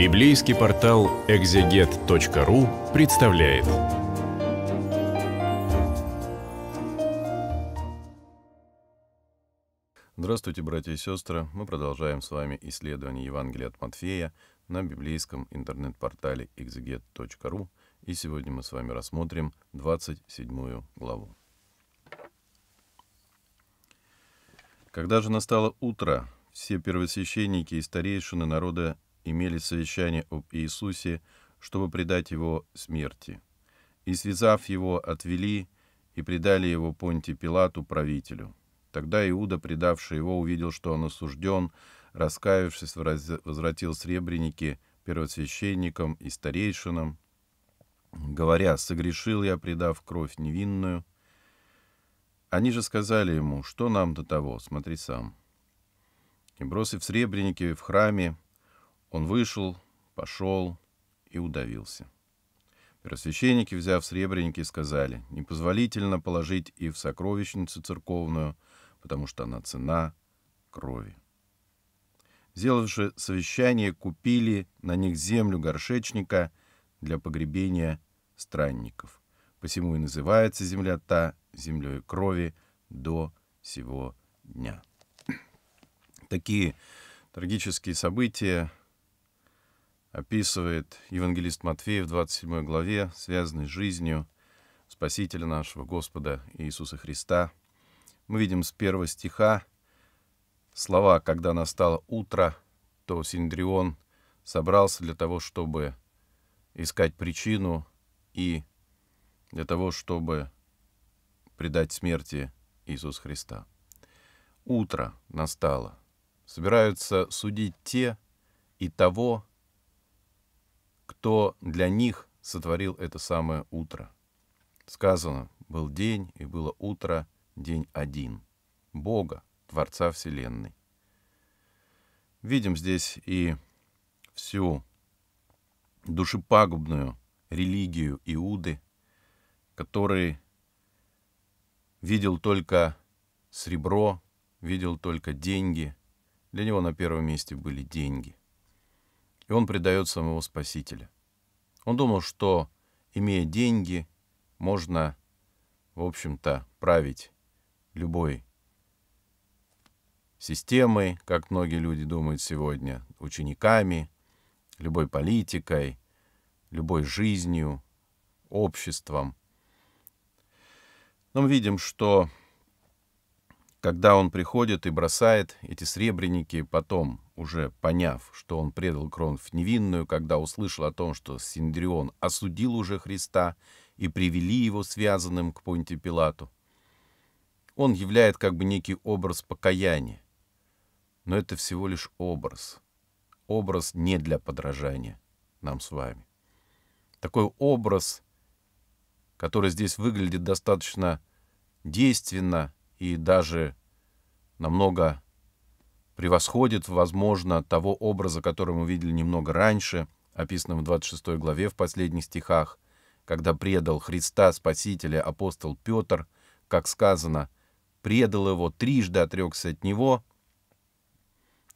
Библейский портал экзегет.ру представляет. Здравствуйте, братья и сестры! Мы продолжаем с вами исследование Евангелия от Матфея на библейском интернет-портале exeget.ru, и сегодня мы с вами рассмотрим 27 главу. Когда же настало утро, все первосвященники и старейшины народа имели совещание об Иисусе, чтобы предать его смерти. И, связав его, отвели и предали его Понти Пилату, правителю. Тогда Иуда, предавший его, увидел, что он осужден, раскаявшись, возвратил сребреники первосвященникам и старейшинам, говоря, «Согрешил я, предав кровь невинную». Они же сказали ему, «Что нам до того? Смотри сам». И бросив сребреники в храме, он вышел, пошел и удавился. Первосвященники, взяв сребреники, сказали, непозволительно положить и в сокровищницу церковную, потому что она цена крови. Сделавши совещание, купили на них землю горшечника для погребения странников. Посему и называется земля та землей крови до сего дня. Такие трагические события описывает евангелист Матфея в 27 главе, связанной с жизнью Спасителя нашего Господа Иисуса Христа. Мы видим с первого стиха слова «Когда настало утро, то Синдрион собрался для того, чтобы искать причину и для того, чтобы предать смерти Иисуса Христа. Утро настало. Собираются судить те и того, кто для них сотворил это самое утро. Сказано, был день и было утро, день один. Бога, Творца Вселенной. Видим здесь и всю душепагубную религию Иуды, который видел только сребро, видел только деньги. Для него на первом месте были деньги. И он предает самого Спасителя – он думал, что, имея деньги, можно, в общем-то, править любой системой, как многие люди думают сегодня, учениками, любой политикой, любой жизнью, обществом. Но мы видим, что когда он приходит и бросает эти сребреники, потом, уже поняв, что он предал Кронф невинную, когда услышал о том, что Синдрион осудил уже Христа и привели его связанным к Понти Пилату, он являет как бы некий образ покаяния. Но это всего лишь образ. Образ не для подражания нам с вами. Такой образ, который здесь выглядит достаточно действенно, и даже намного превосходит, возможно, того образа, который мы видели немного раньше, описанного в 26 главе в последних стихах, когда предал Христа Спасителя апостол Петр, как сказано, предал его, трижды отрекся от него,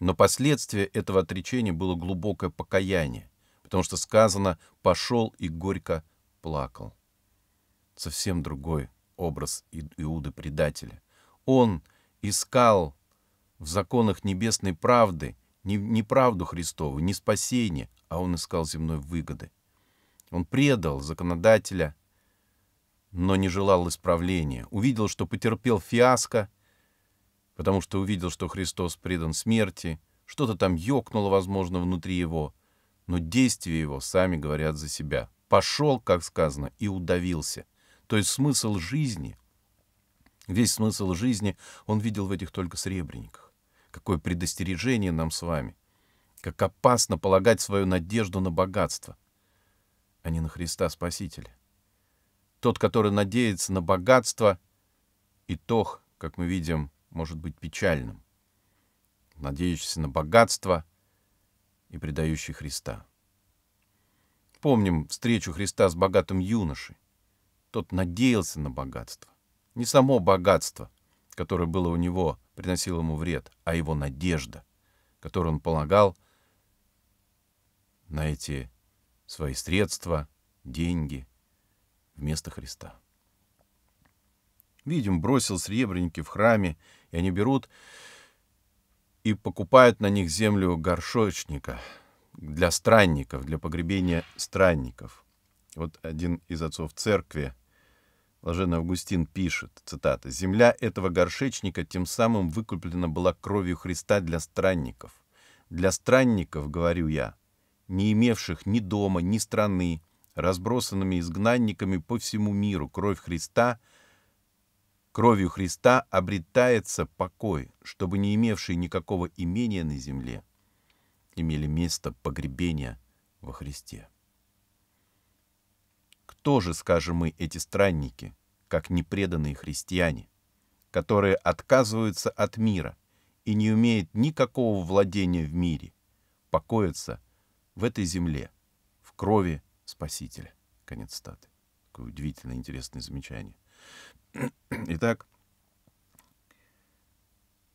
но последствие этого отречения было глубокое покаяние, потому что сказано «пошел и горько плакал». Совсем другой образ Иуды-предателя он искал в законах небесной правды не, не правду Христову, не спасение, а он искал земной выгоды. Он предал законодателя, но не желал исправления. Увидел, что потерпел фиаско, потому что увидел, что Христос предан смерти. Что-то там ёкнуло, возможно, внутри его, но действия его сами говорят за себя. Пошел, как сказано, и удавился. То есть смысл жизни Весь смысл жизни он видел в этих только сребрениках. Какое предостережение нам с вами. Как опасно полагать свою надежду на богатство, а не на Христа Спасителя. Тот, который надеется на богатство, итог, как мы видим, может быть печальным. Надеющийся на богатство и предающий Христа. Помним встречу Христа с богатым юношей. Тот надеялся на богатство. Не само богатство, которое было у него, приносило ему вред, а его надежда, которую он полагал на эти свои средства, деньги вместо Христа. Видим, бросил сребреники в храме, и они берут и покупают на них землю горшочника для странников, для погребения странников. Вот один из отцов церкви Блаженный Августин пишет, цитата, «Земля этого горшечника тем самым выкуплена была кровью Христа для странников. Для странников, говорю я, не имевших ни дома, ни страны, разбросанными изгнанниками по всему миру, кровь Христа, кровью Христа обретается покой, чтобы не имевшие никакого имения на земле имели место погребения во Христе» тоже скажем мы, эти странники, как непреданные христиане, которые отказываются от мира и не умеют никакого владения в мире, покоятся в этой земле, в крови Спасителя. Конец статы. Такое удивительно интересное замечание. Итак,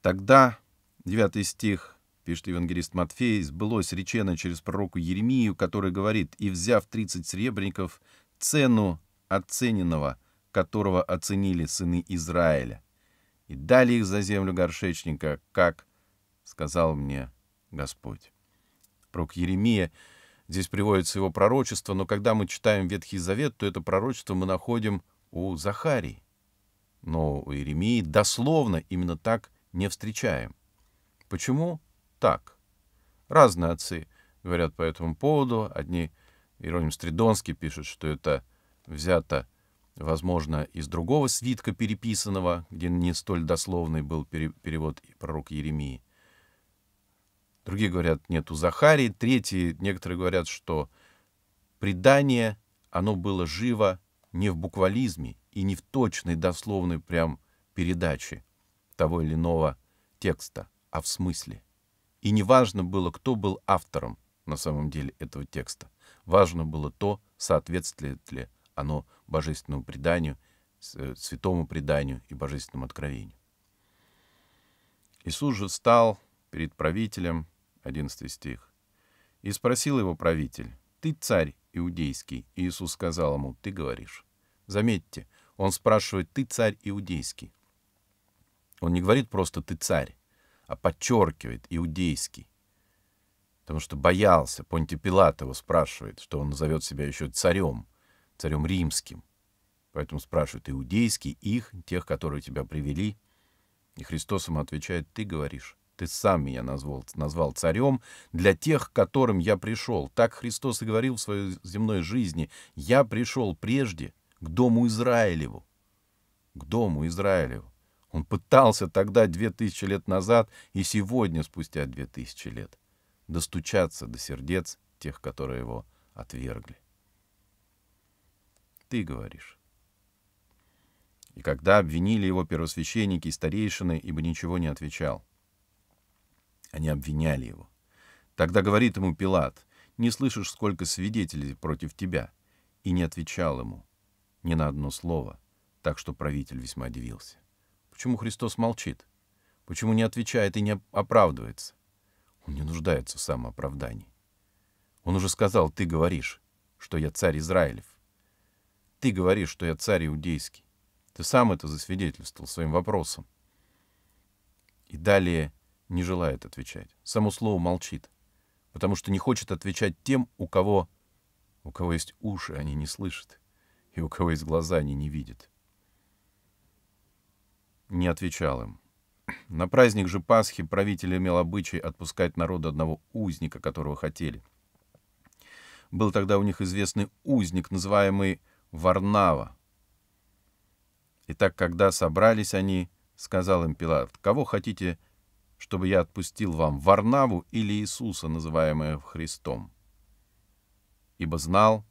тогда, 9 стих, пишет евангелист Матфей, сбылось речено через пророку Еремию, который говорит, «И взяв 30 серебряников цену оцененного, которого оценили сыны Израиля, и дали их за землю горшечника, как сказал мне Господь. Пророк Еремия Здесь приводится его пророчество, но когда мы читаем Ветхий Завет, то это пророчество мы находим у Захарии. Но у Еремии дословно именно так не встречаем. Почему так? Разные отцы говорят по этому поводу. Одни Ироним Стридонский пишет, что это взято, возможно, из другого свитка переписанного, где не столь дословный был перевод пророка Еремии. Другие говорят, нет, у Захарии. Третьи, некоторые говорят, что предание, оно было живо не в буквализме и не в точной дословной прям передаче того или иного текста, а в смысле. И неважно было, кто был автором на самом деле этого текста. Важно было то, соответствует ли оно божественному преданию, э, святому преданию и божественному откровению. Иисус же встал перед правителем, 11 стих, и спросил его правитель, «Ты царь иудейский?» И Иисус сказал ему, «Ты говоришь». Заметьте, он спрашивает, «Ты царь иудейский?» Он не говорит просто «ты царь», а подчеркивает «иудейский» потому что боялся. Понти Пилат его спрашивает, что он назовет себя еще царем, царем римским. Поэтому спрашивают иудейский их, тех, которые тебя привели. И Христос ему отвечает, ты говоришь, ты сам меня назвал, назвал царем для тех, к которым я пришел. Так Христос и говорил в своей земной жизни, я пришел прежде к дому Израилеву, к дому Израилеву. Он пытался тогда две тысячи лет назад и сегодня спустя две тысячи лет достучаться до сердец тех, которые его отвергли. Ты говоришь. И когда обвинили его первосвященники и старейшины, ибо ничего не отвечал, они обвиняли его. Тогда говорит ему Пилат, не слышишь, сколько свидетелей против тебя, и не отвечал ему ни на одно слово, так что правитель весьма удивился: Почему Христос молчит? Почему не отвечает и не оправдывается? Он не нуждается в самооправдании. Он уже сказал, ты говоришь, что я царь Израилев. Ты говоришь, что я царь иудейский. Ты сам это засвидетельствовал своим вопросом. И далее не желает отвечать. Само слово молчит, потому что не хочет отвечать тем, у кого, у кого есть уши, они не слышат, и у кого есть глаза, они не видят. Не отвечал им. На праздник же Пасхи правитель имел обычай отпускать народу одного узника, которого хотели. Был тогда у них известный узник, называемый Варнава. И так, когда собрались они, сказал им Пилат, «Кого хотите, чтобы я отпустил вам, Варнаву или Иисуса, называемого Христом?» Ибо знал,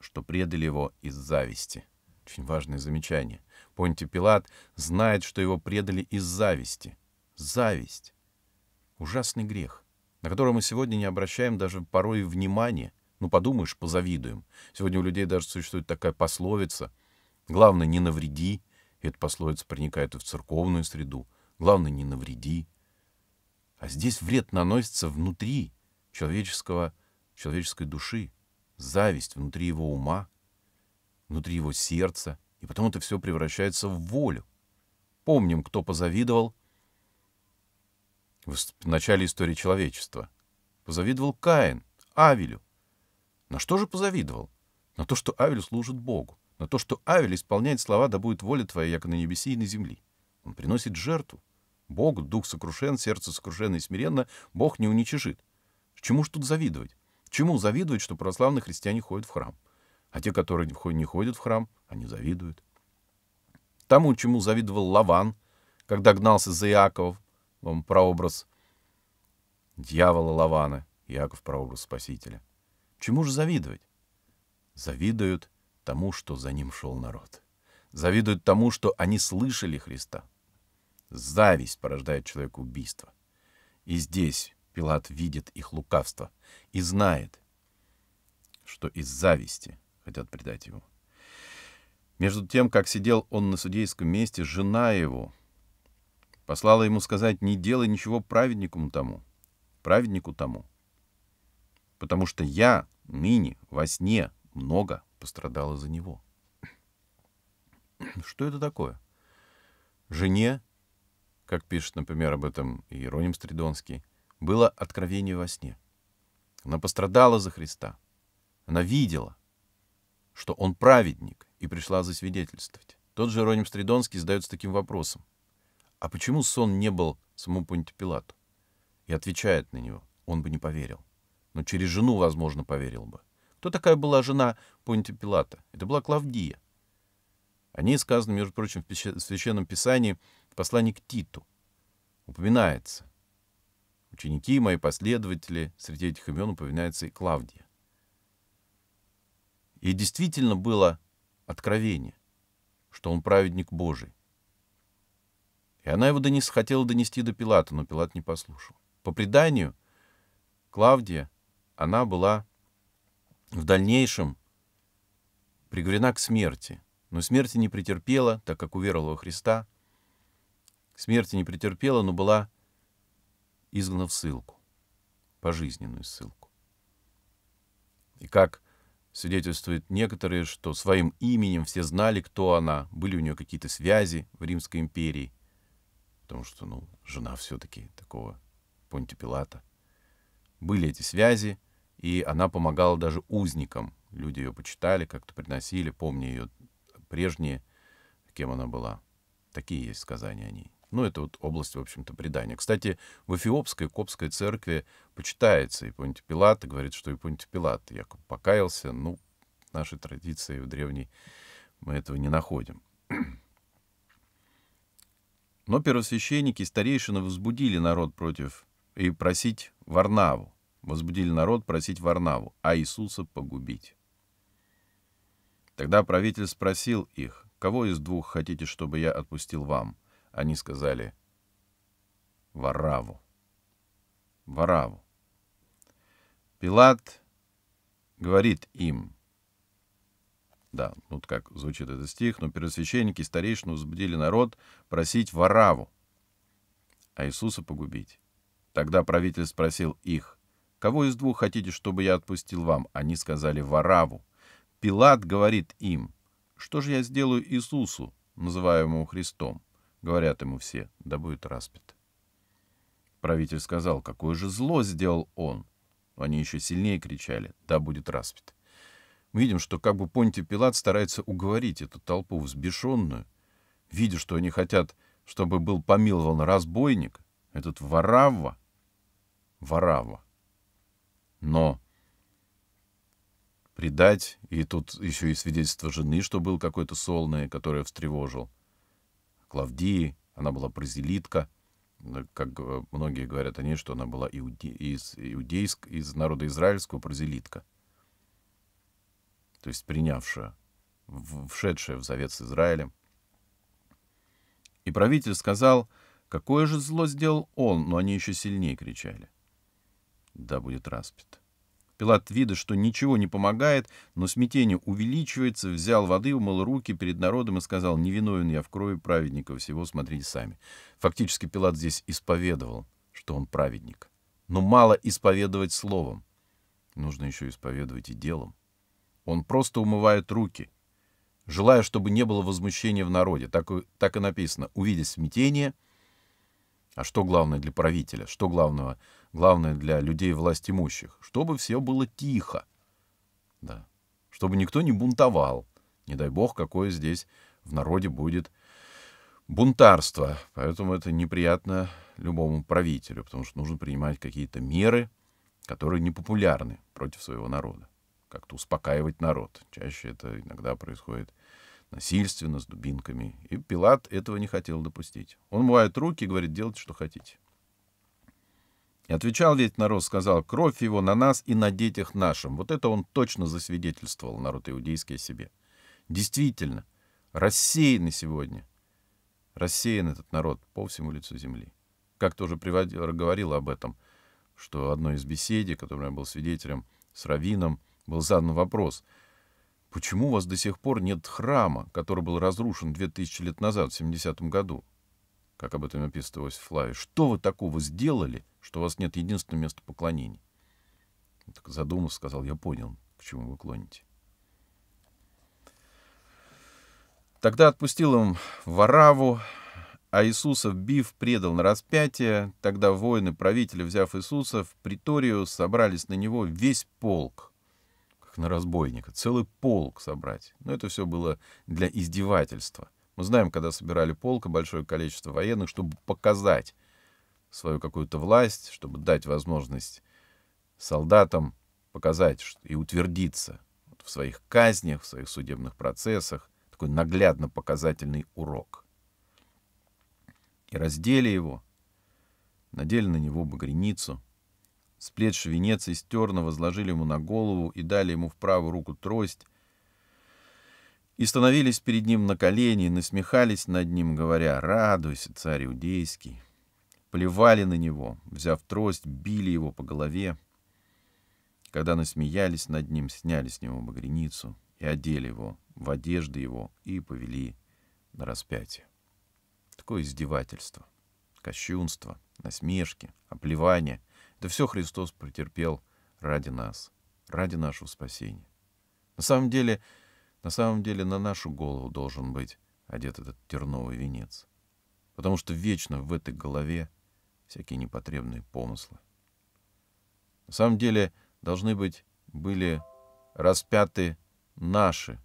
что предали его из зависти. Очень важное замечание — Понтий Пилат знает, что его предали из зависти. Зависть. Ужасный грех, на который мы сегодня не обращаем даже порой внимания. Ну, подумаешь, позавидуем. Сегодня у людей даже существует такая пословица. Главное, не навреди. И эта пословица проникает и в церковную среду. Главное, не навреди. А здесь вред наносится внутри человеческого, человеческой души. Зависть внутри его ума, внутри его сердца — и потом это все превращается в волю. Помним, кто позавидовал в начале истории человечества. Позавидовал Каин, Авелю. На что же позавидовал? На то, что Авель служит Богу. На то, что Авель исполняет слова «Да будет воля твоя, як на небесе и на земли». Он приносит жертву. Бог, дух сокрушен, сердце сокрушено и смиренно, Бог не уничижит. Чему ж тут завидовать? Чему завидовать, что православные христиане ходят в храм? А те, которые не ходят в храм, они завидуют. Тому, чему завидовал Лаван, когда гнался за Иаковом, он прообраз дьявола Лавана, Иаков прообраз Спасителя. Чему же завидовать? Завидуют тому, что за ним шел народ. Завидуют тому, что они слышали Христа. Зависть порождает человеку убийство. И здесь Пилат видит их лукавство и знает, что из зависти хотят предать его. Между тем, как сидел он на судейском месте, жена его послала ему сказать, не делай ничего праведнику тому, праведнику тому, потому что я ныне во сне много пострадала за него. Что это такое? Жене, как пишет, например, об этом Иероним Стридонский, было откровение во сне. Она пострадала за Христа. Она видела что он праведник, и пришла засвидетельствовать. Тот же Роним Стридонский задается таким вопросом. А почему сон не был самому Пилату? И отвечает на него, он бы не поверил. Но через жену, возможно, поверил бы. Кто такая была жена Пилата? Это была Клавдия. О ней сказано, между прочим, в Священном Писании в послании к Титу. Упоминается. Ученики, мои последователи, среди этих имен упоминается и Клавдия. И действительно было откровение, что он праведник Божий. И она его донес, хотела донести до Пилата, но Пилат не послушал. По преданию, Клавдия, она была в дальнейшем приговорена к смерти, но смерти не претерпела, так как уверовала во Христа. Смерти не претерпела, но была изгнана в ссылку, пожизненную ссылку. И как Свидетельствуют некоторые, что своим именем все знали, кто она, были у нее какие-то связи в Римской империи, потому что, ну, жена все-таки такого Понти Пилата. Были эти связи, и она помогала даже узникам. Люди ее почитали, как-то приносили, помни ее прежние, кем она была. Такие есть сказания о ней. Ну, это вот область, в общем-то, предания. Кстати, в Эфиопской Копской церкви почитается Ипонтий Пилат, и говорит, что Ипонтий Пилат якобы покаялся. Ну, в нашей традиции в древней мы этого не находим. Но первосвященники и старейшины возбудили народ против и просить Варнаву. Возбудили народ просить Варнаву, а Иисуса погубить. Тогда правитель спросил их, «Кого из двух хотите, чтобы я отпустил вам?» Они сказали «Вараву». Вараву. Пилат говорит им, да, вот как звучит этот стих, но первосвященники старейшину взбудили народ просить Вараву, а Иисуса погубить. Тогда правитель спросил их, «Кого из двух хотите, чтобы я отпустил вам?» Они сказали «Вараву». Пилат говорит им, «Что же я сделаю Иисусу, называемому Христом?» говорят ему все, да будет распят. Правитель сказал, какое же зло сделал он. Они еще сильнее кричали, да будет распят. Мы видим, что как бы Понтий Пилат старается уговорить эту толпу взбешенную, видя, что они хотят, чтобы был помилован разбойник, этот Варавва, Варава. Но предать, и тут еще и свидетельство жены, что был какой-то солный, который встревожил — Клавдии, она была бразилитка, как э, многие говорят о ней, что она была иуде, из, иудейск, из народа израильского бразилитка, то есть принявшая, вшедшая в завет с Израилем. И правитель сказал, какое же зло сделал он, но они еще сильнее кричали. Да будет распят. Пилат, видя, что ничего не помогает, но смятение увеличивается, взял воды, умыл руки перед народом и сказал, «Невиновен я в крови праведника всего, смотрите сами». Фактически Пилат здесь исповедовал, что он праведник. Но мало исповедовать словом. Нужно еще исповедовать и делом. Он просто умывает руки, желая, чтобы не было возмущения в народе. Так, так и написано. Увидя смятение, а что главное для правителя, что главного главное для людей власть имущих, чтобы все было тихо, да, чтобы никто не бунтовал. Не дай бог, какое здесь в народе будет бунтарство. Поэтому это неприятно любому правителю, потому что нужно принимать какие-то меры, которые непопулярны против своего народа. Как-то успокаивать народ. Чаще это иногда происходит насильственно, с дубинками. И Пилат этого не хотел допустить. Он мывает руки и говорит, делайте, что хотите. И отвечал ведь народ, сказал, кровь его на нас и на детях нашим. Вот это он точно засвидетельствовал, народ иудейский о себе. Действительно, рассеянный сегодня. Рассеян этот народ по всему лицу земли. Как тоже приводил, говорил об этом, что одной из беседий, которой я был свидетелем с Равином, был задан вопрос, почему у вас до сих пор нет храма, который был разрушен 2000 лет назад, в 70 году? как об этом описывалось в Флаве, что вы такого сделали, что у вас нет единственного места поклонения? Он ну, так задумав, сказал, я понял, к чему вы клоните. Тогда отпустил им Вараву, а Иисуса, вбив, предал на распятие. Тогда воины правители, взяв Иисуса, в приторию собрались на него весь полк, как на разбойника, целый полк собрать. Но это все было для издевательства — мы знаем, когда собирали полка большое количество военных, чтобы показать свою какую-то власть, чтобы дать возможность солдатам показать и утвердиться в своих казнях, в своих судебных процессах. Такой наглядно-показательный урок. И раздели его, надели на него багреницу, сплетши венец из терна возложили ему на голову и дали ему в правую руку трость, и становились перед ним на колени, насмехались над ним, говоря «Радуйся, царь иудейский!» Плевали на него, взяв трость, били его по голове. Когда насмеялись над ним, сняли с него багреницу и одели его в одежды его и повели на распятие. Такое издевательство, кощунство, насмешки, оплевание — это все Христос претерпел ради нас, ради нашего спасения. На самом деле — на самом деле на нашу голову должен быть одет этот терновый венец. Потому что вечно в этой голове всякие непотребные помыслы. На самом деле должны быть были распяты наши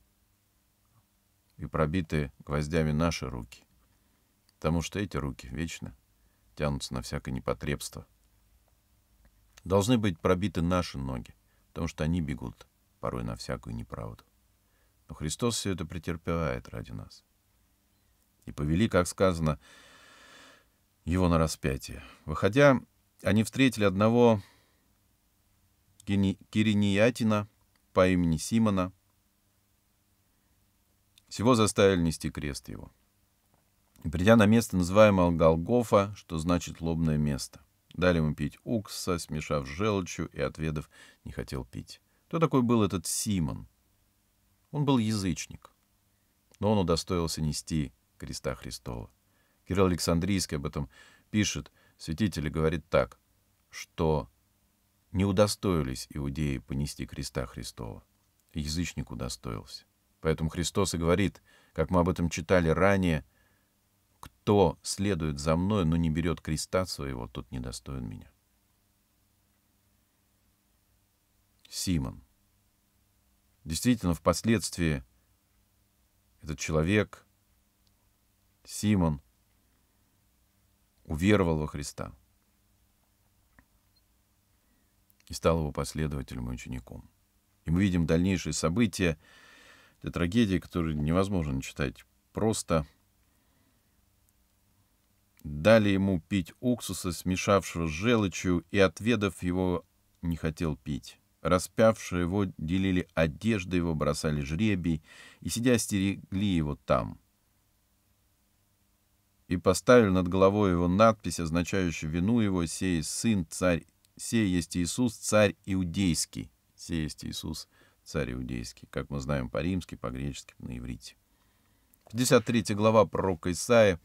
и пробиты гвоздями наши руки. Потому что эти руки вечно тянутся на всякое непотребство. Должны быть пробиты наши ноги, потому что они бегут порой на всякую неправду. Но Христос все это претерпевает ради нас. И повели, как сказано, его на распятие. Выходя, они встретили одного Кириньятина по имени Симона. Всего заставили нести крест его. И придя на место, называемое Голгофа, что значит «лобное место», дали ему пить укса, смешав с желчью и, отведав, не хотел пить. Кто такой был этот Симон? — он был язычник, но он удостоился нести креста Христова. Кирилл Александрийский об этом пишет, святитель говорит так, что не удостоились иудеи понести креста Христова. И язычник удостоился. Поэтому Христос и говорит, как мы об этом читали ранее, «Кто следует за мной, но не берет креста своего, тот недостоин меня». Симон. Действительно, впоследствии этот человек, Симон, уверовал во Христа и стал его последователем и учеником. И мы видим дальнейшие события, этой трагедии, которые невозможно читать просто. Дали ему пить уксуса, смешавшего с желчью, и, отведав его, не хотел пить. Распявшие его делили одежды его, бросали жребий и, сидя, стерегли его там. И поставили над головой его надпись, означающую вину его, «Сей сын царь, сей есть Иисус, царь иудейский». «Сей есть Иисус, царь иудейский», как мы знаем по-римски, по-гречески, на иврите. 53 глава пророка Исаия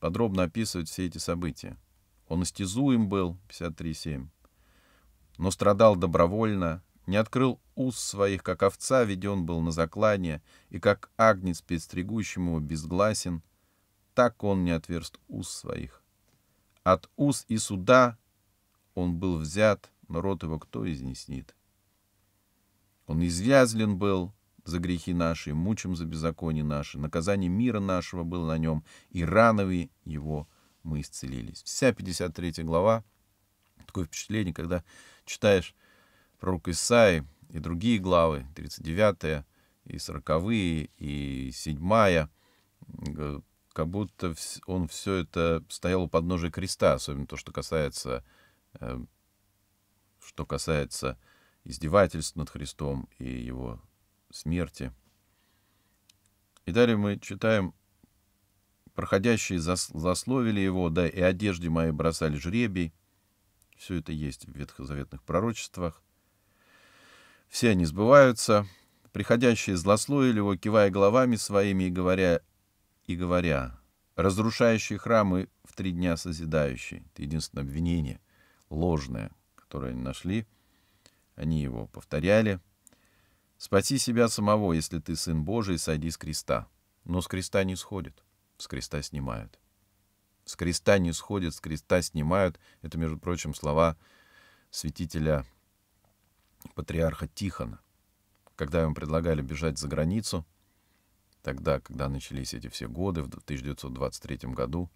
подробно описывает все эти события. Он истязуем был, 53.7 но страдал добровольно, не открыл уз своих, как овца веден был на заклание, и как агнец предстригущему его безгласен, так он не отверст уз своих. От уз и суда он был взят, но рот его кто изнеснит? Он извязлен был за грехи наши, мучим за беззаконие наши, наказание мира нашего было на нем, и ранови его мы исцелились. Вся 53 глава, такое впечатление, когда читаешь пророк Исаи и другие главы, 39 и 40 и 7 как будто он все это стоял у подножия креста, особенно то, что касается, э, что касается издевательств над Христом и его смерти. И далее мы читаем «Проходящие засловили его, да и одежде моей бросали жребий, все это есть в ветхозаветных пророчествах. Все они сбываются. Приходящие злословили его, кивая головами своими и говоря, и говоря, разрушающие храмы в три дня созидающие. Это единственное обвинение ложное, которое они нашли. Они его повторяли. «Спаси себя самого, если ты сын Божий, сойди с креста». Но с креста не сходит, с креста снимают. С креста не сходят, с креста снимают. Это, между прочим, слова святителя патриарха Тихона. Когда ему предлагали бежать за границу, тогда, когда начались эти все годы, в 1923 году,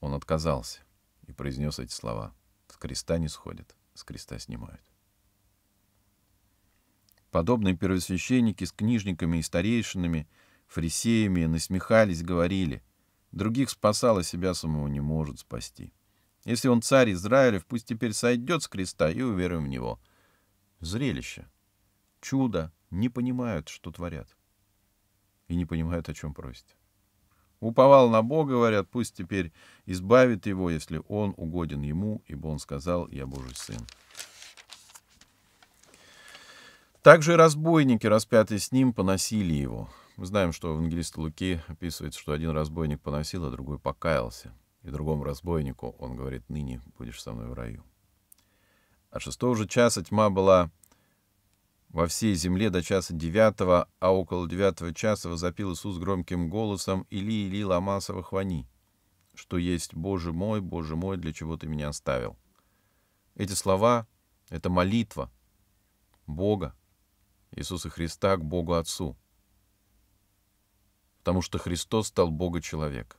он отказался и произнес эти слова. С креста не сходят, с креста снимают. Подобные первосвященники с книжниками и старейшинами, фарисеями насмехались, говорили, Других спасал, себя самого не может спасти. Если он царь Израилев, пусть теперь сойдет с креста и уверуем в него. Зрелище, чудо, не понимают, что творят. И не понимают, о чем просят. Уповал на Бога, говорят, пусть теперь избавит его, если он угоден ему, ибо он сказал, я Божий сын. Также разбойники, распятые с ним, поносили его. Мы знаем, что в Евангелисте Луки описывается, что один разбойник поносил, а другой покаялся. И другому разбойнику он говорит, ныне будешь со мной в раю. А шестого же часа тьма была во всей земле до часа девятого, а около девятого часа возопил Иисус громким голосом «Или, Или, Ламасова, хвани!» что есть «Боже мой, Боже мой, для чего ты меня оставил?» Эти слова — это молитва Бога, Иисуса Христа к Богу Отцу потому что Христос стал Бога-человек.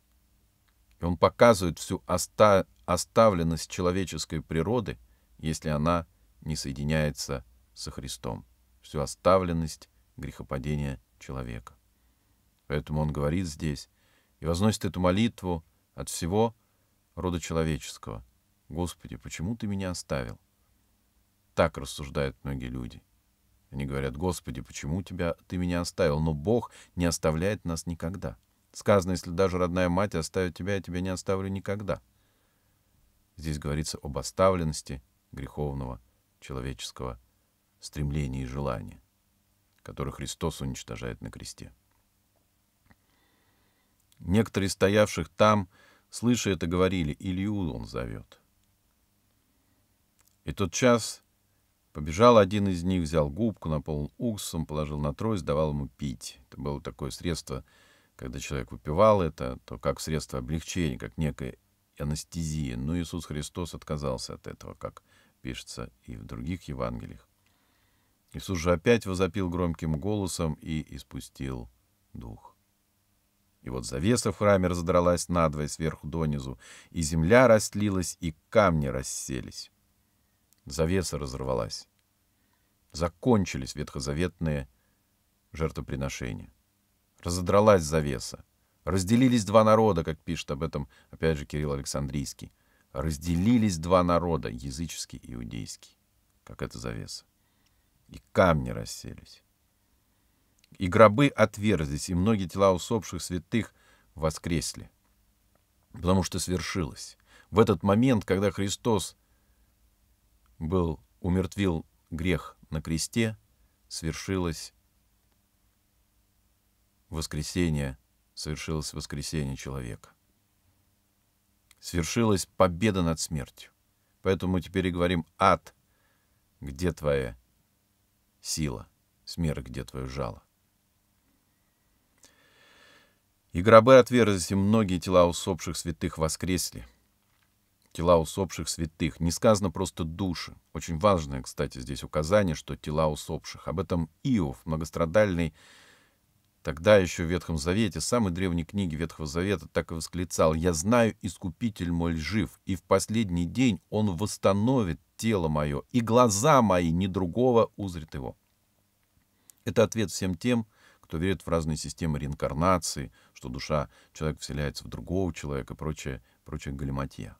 И он показывает всю оста оставленность человеческой природы, если она не соединяется со Христом, всю оставленность грехопадения человека. Поэтому он говорит здесь и возносит эту молитву от всего рода человеческого. «Господи, почему ты меня оставил?» Так рассуждают многие люди – они говорят, «Господи, почему тебя, ты меня оставил?» Но Бог не оставляет нас никогда. Сказано, если даже родная мать оставит тебя, я тебя не оставлю никогда. Здесь говорится об оставленности греховного человеческого стремления и желания, которое Христос уничтожает на кресте. Некоторые стоявших там, слыша это, говорили, «Илью он зовет». И тот час Побежал один из них, взял губку, наполнил уксусом, положил на трость, давал ему пить. Это было такое средство, когда человек выпивал это, то как средство облегчения, как некая анестезия. Но ну, Иисус Христос отказался от этого, как пишется и в других Евангелиях. Иисус же опять возопил громким голосом и испустил дух. И вот завеса в храме раздралась надвое сверху донизу, и земля растлилась, и камни расселись. Завеса разорвалась. Закончились ветхозаветные жертвоприношения. Разодралась завеса. Разделились два народа, как пишет об этом, опять же, Кирилл Александрийский. Разделились два народа, языческий и иудейский, как эта завеса. И камни расселись. И гробы отверзлись, и многие тела усопших святых воскресли. Потому что свершилось. В этот момент, когда Христос был, умертвил грех на кресте, свершилось воскресение, совершилось воскресение человека. Свершилась победа над смертью. Поэтому мы теперь и говорим «Ад, где твоя сила? Смерть, где твое жало?» И гробы и многие тела усопших святых воскресли тела усопших святых. Не сказано просто души. Очень важное, кстати, здесь указание, что тела усопших. Об этом Иов, многострадальный, тогда еще в Ветхом Завете, самой древней книги Ветхого Завета, так и восклицал. «Я знаю, Искупитель мой жив, и в последний день он восстановит тело мое, и глаза мои ни другого узрит его». Это ответ всем тем, кто верит в разные системы реинкарнации, что душа человека вселяется в другого человека и прочее, прочее галиматья.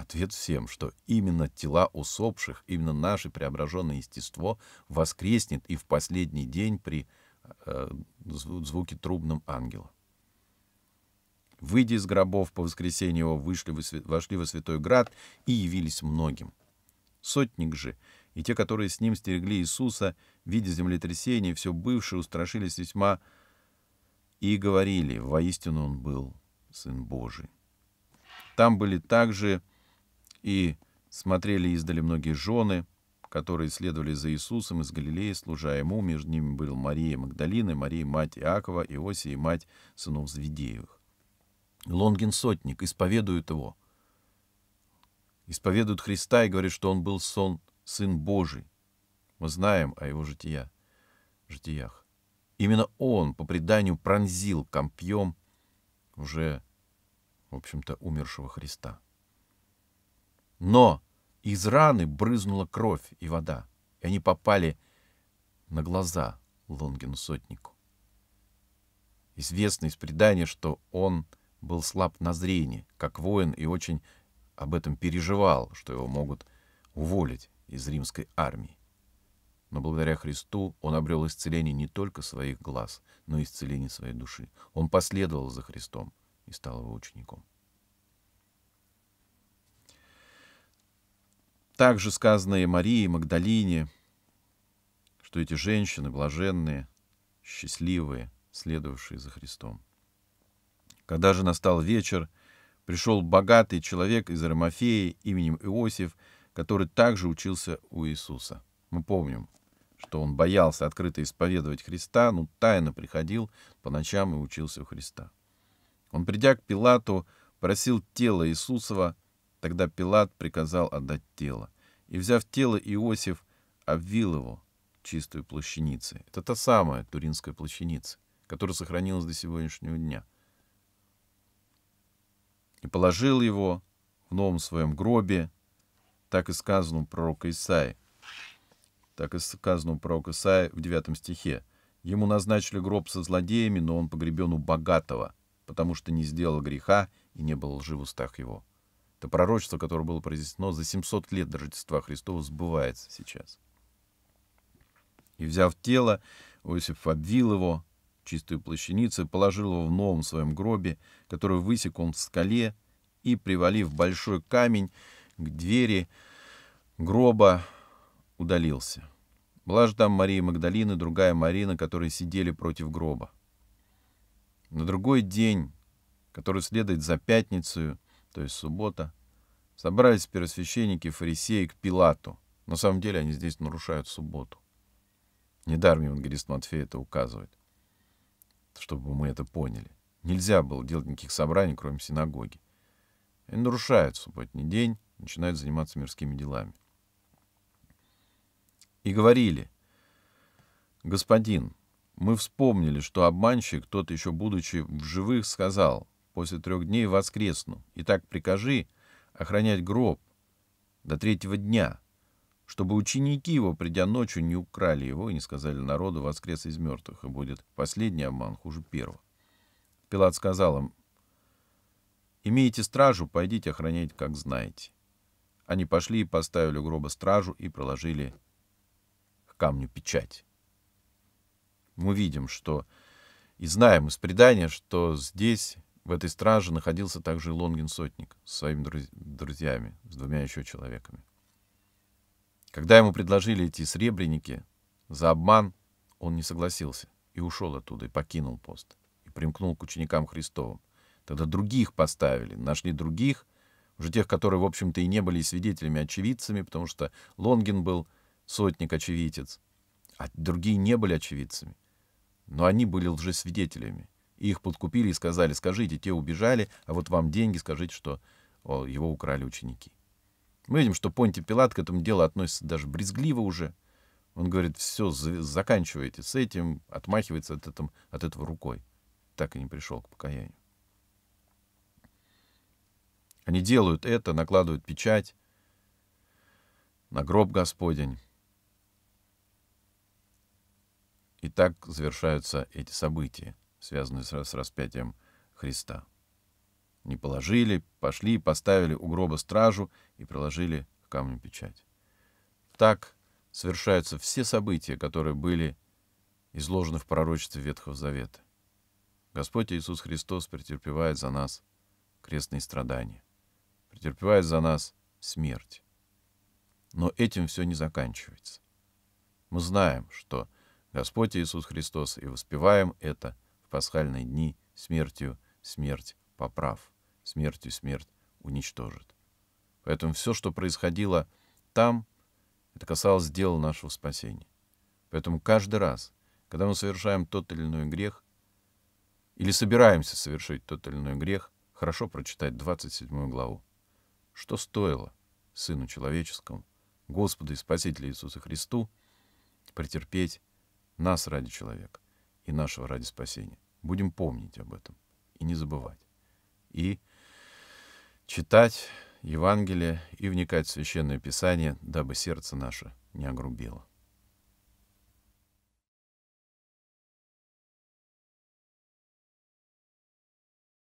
Ответ всем, что именно тела усопших, именно наше преображенное естество воскреснет и в последний день при э, э звуке трубным ангела. Выйдя из гробов по воскресенье его, вышли, вошли во Святой Град и явились многим. Сотник же и те, которые с ним стерегли Иисуса, видя землетрясение, все бывшие устрашились весьма и говорили, воистину он был Сын Божий. Там были также и смотрели издали многие жены, которые следовали за Иисусом из Галилеи, служа Ему. Между ними был Мария Магдалина, Мария, мать Иакова, Иосия и мать сынов Зведеевых. Лонгин сотник, исповедует его. Исповедует Христа и говорит, что он был сон, сын Божий. Мы знаем о его жития, житиях. Именно он, по преданию, пронзил компьем уже, в общем-то, умершего Христа. Но из раны брызнула кровь и вода, и они попали на глаза Лонгину сотнику. Известно из предания, что он был слаб на зрении, как воин, и очень об этом переживал, что его могут уволить из римской армии. Но благодаря Христу он обрел исцеление не только своих глаз, но и исцеление своей души. Он последовал за Христом и стал его учеником. также сказано и Марии, и Магдалине, что эти женщины блаженные, счастливые, следовавшие за Христом. Когда же настал вечер, пришел богатый человек из Ромафеи именем Иосиф, который также учился у Иисуса. Мы помним, что он боялся открыто исповедовать Христа, но тайно приходил по ночам и учился у Христа. Он, придя к Пилату, просил тело Иисусова — Тогда Пилат приказал отдать тело. И, взяв тело, Иосиф обвил его чистой плащаницей. Это та самая туринская плащаница, которая сохранилась до сегодняшнего дня. И положил его в новом своем гробе, так и сказано у пророка Исаи. Так и сказано у пророка Исаи в 9 стихе. Ему назначили гроб со злодеями, но он погребен у богатого, потому что не сделал греха и не было лжи в устах его. Это пророчество, которое было произнесено за 700 лет до Рождества Христова, сбывается сейчас. И, взяв тело, Иосиф обвил его, чистую плащаницу, положил его в новом своем гробе, который высек он в скале, и, привалив большой камень к двери гроба, удалился. Была же там Мария Магдалина, другая Марина, которые сидели против гроба. На другой день, который следует за пятницу, то есть суббота, собрались первосвященники фарисеи к Пилату. На самом деле они здесь нарушают субботу. Недаром Евангелист Матфея это указывает, чтобы мы это поняли. Нельзя было делать никаких собраний, кроме синагоги. И нарушают субботний день, начинают заниматься мирскими делами. И говорили, «Господин, мы вспомнили, что обманщик, тот еще будучи в живых, сказал, после трех дней воскресну. Итак, прикажи охранять гроб до третьего дня, чтобы ученики его, придя ночью, не украли его и не сказали народу, воскрес из мертвых, и будет последний обман хуже первого. Пилат сказал им, «Имеете стражу, пойдите охранять, как знаете». Они пошли и поставили у гроба стражу и проложили к камню печать. Мы видим, что и знаем из предания, что здесь в этой страже находился также и Лонгин Сотник со своими друз- друзьями, с двумя еще человеками. Когда ему предложили эти сребреники за обман, он не согласился и ушел оттуда, и покинул пост, и примкнул к ученикам Христовым. Тогда других поставили, нашли других, уже тех, которые, в общем-то, и не были свидетелями, очевидцами, потому что Лонгин был сотник-очевидец, а другие не были очевидцами, но они были лжесвидетелями. Их подкупили и сказали, скажите, те убежали, а вот вам деньги, скажите, что О, его украли ученики. Мы видим, что Понтий Пилат к этому делу относится даже брезгливо уже. Он говорит, все, заканчивайте с этим, отмахивается от, этом, от этого рукой. Так и не пришел к покаянию. Они делают это, накладывают печать на гроб Господень. И так завершаются эти события связанную с, распятием Христа. Не положили, пошли и поставили у гроба стражу и приложили к камню печать. Так совершаются все события, которые были изложены в пророчестве Ветхого Завета. Господь Иисус Христос претерпевает за нас крестные страдания, претерпевает за нас смерть. Но этим все не заканчивается. Мы знаем, что Господь Иисус Христос, и воспеваем это пасхальные дни смертью смерть поправ, смертью смерть уничтожит. Поэтому все, что происходило там, это касалось дела нашего спасения. Поэтому каждый раз, когда мы совершаем тот или иной грех, или собираемся совершить тот или иной грех, хорошо прочитать 27 главу. Что стоило Сыну Человеческому, Господу и Спасителю Иисусу Христу, претерпеть нас ради человека? и нашего ради спасения. Будем помнить об этом и не забывать. И читать Евангелие и вникать в Священное Писание, дабы сердце наше не огрубело.